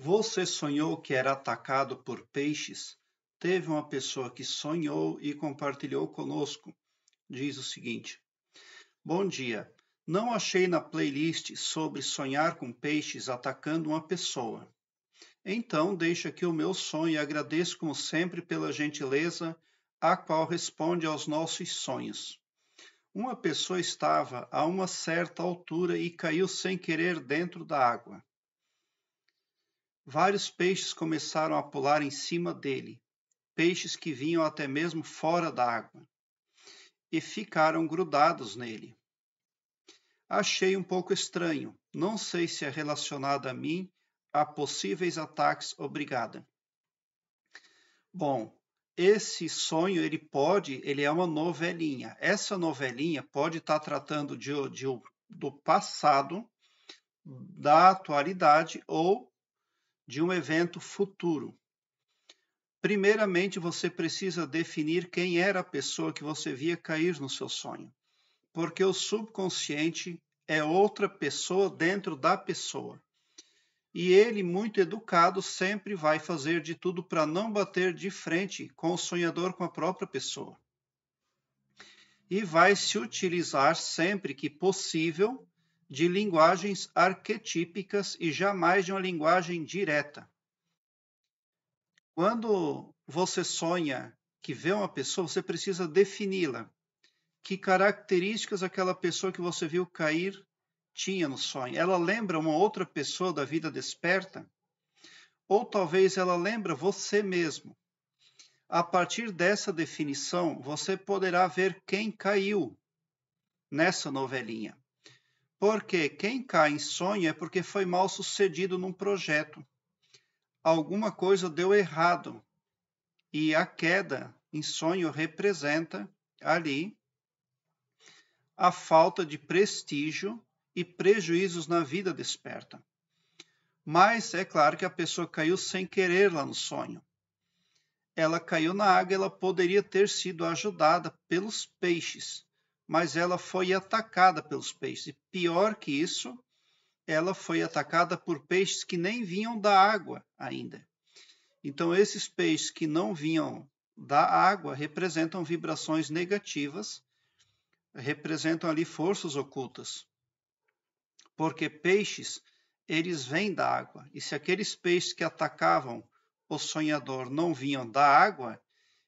Você sonhou que era atacado por peixes? Teve uma pessoa que sonhou e compartilhou conosco. Diz o seguinte: Bom dia. Não achei na playlist sobre sonhar com peixes atacando uma pessoa. Então, deixo aqui o meu sonho e agradeço, como sempre, pela gentileza a qual responde aos nossos sonhos. Uma pessoa estava a uma certa altura e caiu sem querer dentro da água. Vários peixes começaram a pular em cima dele, peixes que vinham até mesmo fora da água, e ficaram grudados nele. Achei um pouco estranho, não sei se é relacionado a mim, a possíveis ataques obrigada. Bom, esse sonho ele pode, ele é uma novelinha. Essa novelinha pode estar tá tratando de, de, do passado, da atualidade ou de um evento futuro. Primeiramente, você precisa definir quem era a pessoa que você via cair no seu sonho, porque o subconsciente é outra pessoa dentro da pessoa. E ele, muito educado, sempre vai fazer de tudo para não bater de frente com o sonhador, com a própria pessoa. E vai se utilizar sempre que possível de linguagens arquetípicas e jamais de uma linguagem direta. Quando você sonha que vê uma pessoa, você precisa defini-la. Que características aquela pessoa que você viu cair tinha no sonho? Ela lembra uma outra pessoa da vida desperta? Ou talvez ela lembra você mesmo? A partir dessa definição, você poderá ver quem caiu nessa novelinha. Porque quem cai em sonho é porque foi mal sucedido num projeto. Alguma coisa deu errado. E a queda em sonho representa ali a falta de prestígio e prejuízos na vida desperta. Mas é claro que a pessoa caiu sem querer lá no sonho. Ela caiu na água, ela poderia ter sido ajudada pelos peixes, mas ela foi atacada pelos peixes. E pior que isso, ela foi atacada por peixes que nem vinham da água ainda. Então, esses peixes que não vinham da água representam vibrações negativas, representam ali forças ocultas. Porque peixes, eles vêm da água. E se aqueles peixes que atacavam o sonhador não vinham da água,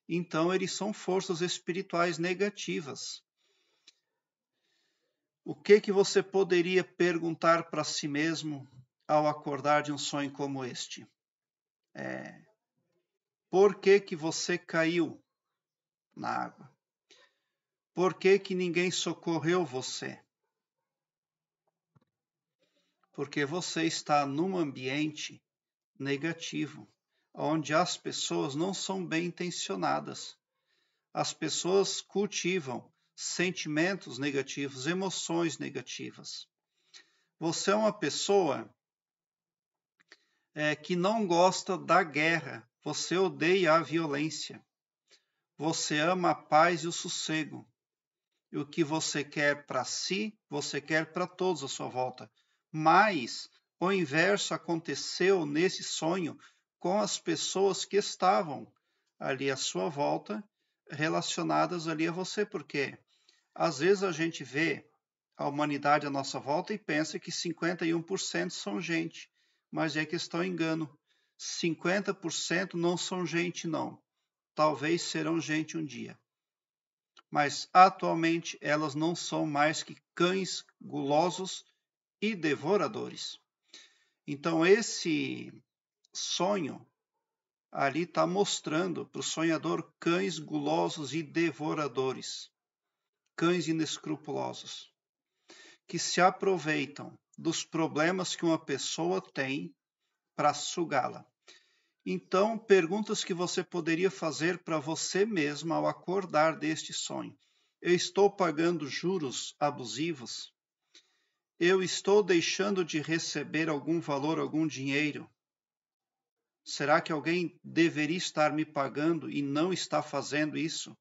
então eles são forças espirituais negativas o que é que você poderia perguntar para si mesmo ao acordar de um sonho como este? É, por que que você caiu na água? Por que que ninguém socorreu você? Porque você está num ambiente negativo, onde as pessoas não são bem intencionadas. As pessoas cultivam sentimentos negativos, emoções negativas. Você é uma pessoa é, que não gosta da guerra, você odeia a violência, você ama a paz e o sossego. E o que você quer para si, você quer para todos à sua volta. Mas o inverso aconteceu nesse sonho com as pessoas que estavam ali à sua volta, relacionadas ali a você, porque às vezes a gente vê a humanidade à nossa volta e pensa que 51% são gente, mas é que está engano. 50% não são gente, não. Talvez serão gente um dia. Mas atualmente elas não são mais que cães gulosos e devoradores. Então esse sonho ali está mostrando para o sonhador cães gulosos e devoradores cães inescrupulosos, que se aproveitam dos problemas que uma pessoa tem para sugá-la. Então, perguntas que você poderia fazer para você mesma ao acordar deste sonho. Eu estou pagando juros abusivos? Eu estou deixando de receber algum valor, algum dinheiro? Será que alguém deveria estar me pagando e não está fazendo isso?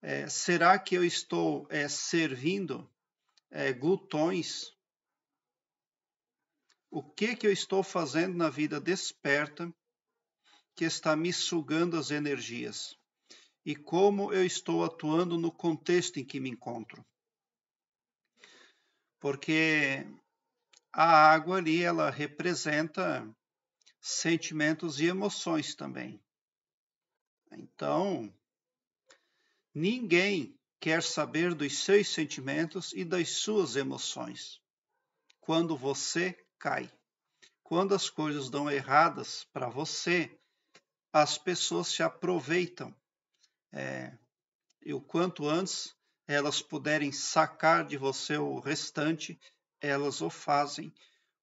É, será que eu estou é, servindo é, glutões? O que que eu estou fazendo na vida desperta que está me sugando as energias? E como eu estou atuando no contexto em que me encontro? Porque a água ali ela representa sentimentos e emoções também. Então, Ninguém quer saber dos seus sentimentos e das suas emoções. Quando você cai, quando as coisas dão erradas para você, as pessoas se aproveitam. É, e o quanto antes elas puderem sacar de você o restante, elas o fazem.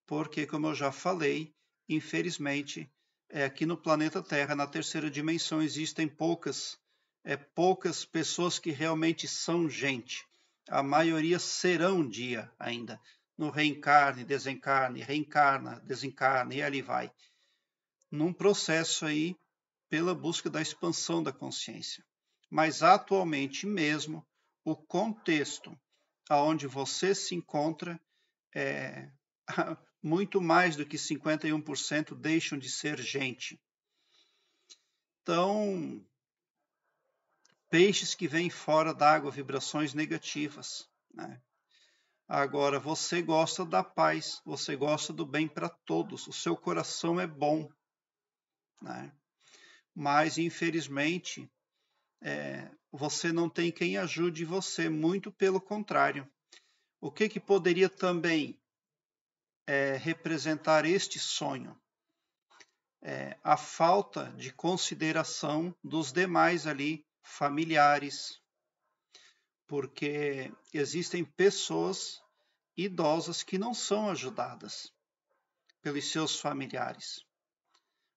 Porque, como eu já falei, infelizmente, é, aqui no planeta Terra, na terceira dimensão, existem poucas é poucas pessoas que realmente são gente. A maioria serão um dia ainda. No reencarne, desencarne, reencarna, desencarna e ali vai. Num processo aí pela busca da expansão da consciência. Mas atualmente mesmo, o contexto aonde você se encontra é muito mais do que 51% deixam de ser gente. Então, peixes que vêm fora d'água, vibrações negativas. Né? Agora, você gosta da paz, você gosta do bem para todos, o seu coração é bom. Né? Mas, infelizmente, é, você não tem quem ajude você, muito pelo contrário. O que, que poderia também é, representar este sonho? É, a falta de consideração dos demais ali familiares, porque existem pessoas idosas que não são ajudadas pelos seus familiares.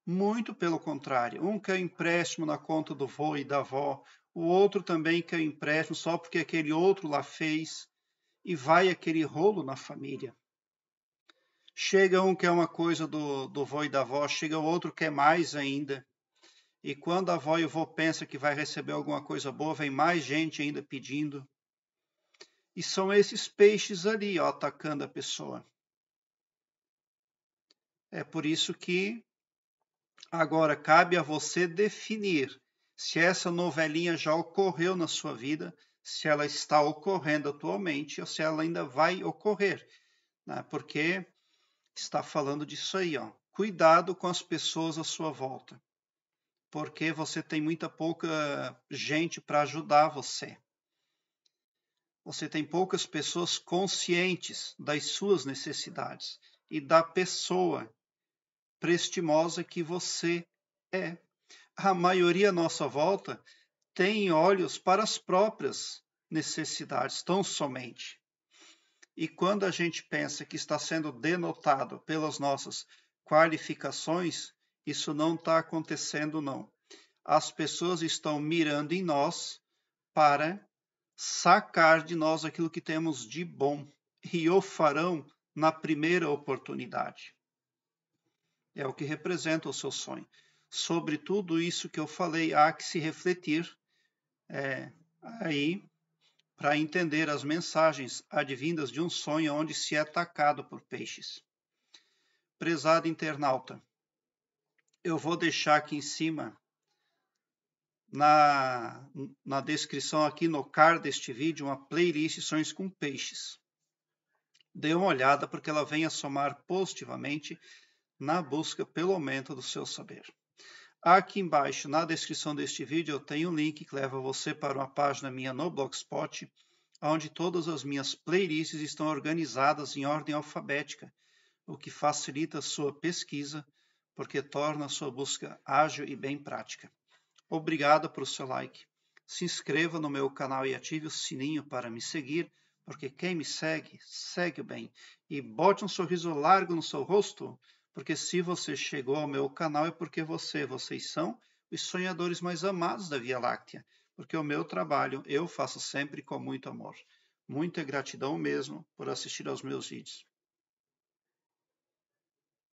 Muito pelo contrário, um quer empréstimo na conta do vô e da avó, o outro também quer empréstimo só porque aquele outro lá fez, e vai aquele rolo na família. Chega um que é uma coisa do, do vô e da avó, chega o outro que é mais ainda. E quando a avó e o vô pensa que vai receber alguma coisa boa, vem mais gente ainda pedindo. E são esses peixes ali, ó, atacando a pessoa. É por isso que agora cabe a você definir se essa novelinha já ocorreu na sua vida, se ela está ocorrendo atualmente ou se ela ainda vai ocorrer, né? porque está falando disso aí, ó. Cuidado com as pessoas à sua volta porque você tem muita pouca gente para ajudar você. Você tem poucas pessoas conscientes das suas necessidades e da pessoa prestimosa que você é. A maioria à nossa volta tem olhos para as próprias necessidades tão somente. E quando a gente pensa que está sendo denotado pelas nossas qualificações, isso não está acontecendo, não. As pessoas estão mirando em nós para sacar de nós aquilo que temos de bom e o farão na primeira oportunidade. É o que representa o seu sonho. Sobre tudo isso que eu falei, há que se refletir é, aí para entender as mensagens advindas de um sonho onde se é atacado por peixes. Prezado internauta, eu vou deixar aqui em cima na, na descrição aqui no card deste vídeo uma playlist Sonhos com Peixes. Dê uma olhada porque ela vem a somar positivamente na busca pelo aumento do seu saber. Aqui embaixo, na descrição deste vídeo, eu tenho um link que leva você para uma página minha no Blogspot, onde todas as minhas playlists estão organizadas em ordem alfabética, o que facilita a sua pesquisa porque torna a sua busca ágil e bem prática. Obrigado por seu like. Se inscreva no meu canal e ative o sininho para me seguir, porque quem me segue, segue bem. E bote um sorriso largo no seu rosto, porque se você chegou ao meu canal é porque você, vocês são os sonhadores mais amados da Via Láctea, porque o meu trabalho eu faço sempre com muito amor. Muita gratidão mesmo por assistir aos meus vídeos.